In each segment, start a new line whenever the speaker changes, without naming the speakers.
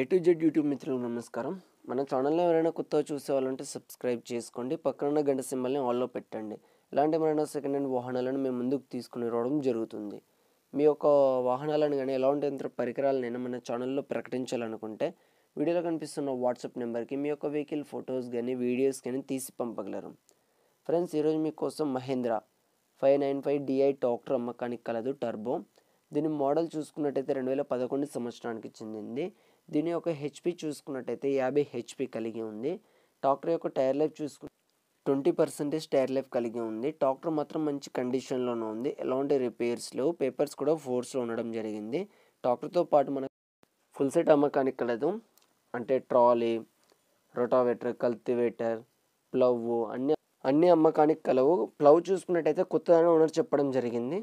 A to Z YouTube మిత్రులకు నమస్కారం మన ఛానల్లో ఎవరైనా కొత్తగా చూసే వాళ్ళంటే సబ్స్క్రైబ్ చేసుకోండి పక్కన గంట సింబల్ని ఆల్లో పెట్టండి ఇలాంటి మన సెకండ్ హ్యాండ్ వాహనాలను మేము ముందుకు తీసుకుని రావడం జరుగుతుంది మీ యొక్క వాహనాలను కానీ ఎలాంటి యంత్ర పరికరాలనైనా మన ఛానల్లో ప్రకటించాలనుకుంటే వీడియోలో కనిపిస్తున్న వాట్సాప్ నెంబర్కి మీ యొక్క వెహికల్ ఫొటోస్ కానీ వీడియోస్ కానీ తీసి పంపగలరు ఫ్రెండ్స్ ఈరోజు మీకోసం Mahindra five nine five DI tractor అమ్మకానికి కలదు టర్బో దీని మోడల్ చూసుకున్నట్టయితే రెండు వేల పదకొండు సంవత్సరానికి చెందింది దీని యొక్క హెచ్పి చూసుకున్నట్టయితే యాభై హెచ్పి కలిగి ఉంది టాక్టర్ యొక్క టైర్ లైఫ్ చూసుకు ట్వంటీ పర్సెంటేజ్ టైర్ లైఫ్ కలిగి ఉంది టాక్టర్ మాత్రం మంచి కండిషన్లోనే ఉంది ఎలాంటి రిపేర్స్ లేవు పేపర్స్ కూడా ఫోర్స్లో ఉండడం జరిగింది టాక్టర్తో పాటు మనకు ఫుల్ సెట్ అమ్మకానికి కలదు అంటే ట్రాలీ రోటావేటర్ కల్తివేటర్ ప్లవ్ అన్ని అన్ని అమ్మకానికి కలవు ప్లవ్ చూసుకున్నట్టయితే కొత్తదాన్ని ఓనర్ చెప్పడం జరిగింది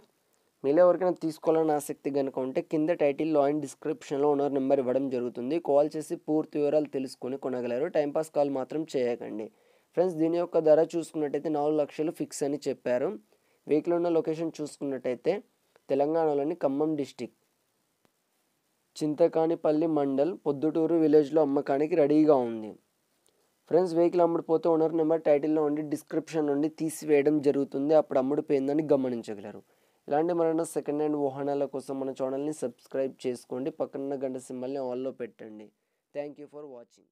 మీలో ఎవరికైనా తీసుకోవాలని ఆసక్తి కనుక ఉంటే కింద టైటిల్లో అండ్ డిస్క్రిప్షన్లో ఓనర్ నెంబర్ ఇవ్వడం జరుగుతుంది కాల్ చేసి పూర్తి వివరాలు తెలుసుకొని కొనగలరు టైంపాస్ కాల్ మాత్రం చేయకండి ఫ్రెండ్స్ దీని యొక్క ధర చూసుకున్నట్టయితే నాలుగు లక్షలు ఫిక్స్ అని చెప్పారు వెహికల్ ఉన్న లొకేషన్ చూసుకున్నట్టయితే తెలంగాణలోని ఖమ్మం డిస్టిక్ చింతకానిపల్లి మండల్ పొద్దుటూరు విలేజ్లో అమ్మకానికి రెడీగా ఉంది ఫ్రెండ్స్ వెహికల్ అమ్ముడిపోతే ఓనర్ నెంబర్ టైటిల్లో ఉండి డిస్క్రిప్షన్ నుండి తీసివేయడం జరుగుతుంది అప్పుడు అమ్ముడిపోయిందని గమనించగలరు ఇలాంటి మరణ సెకండ్ హ్యాండ్ వాహనాల కోసం మన ఛానల్ని సబ్స్క్రైబ్ చేసుకోండి పక్కన గంట సింబల్ని ఆల్లో పెట్టండి థ్యాంక్ యూ ఫర్ వాచింగ్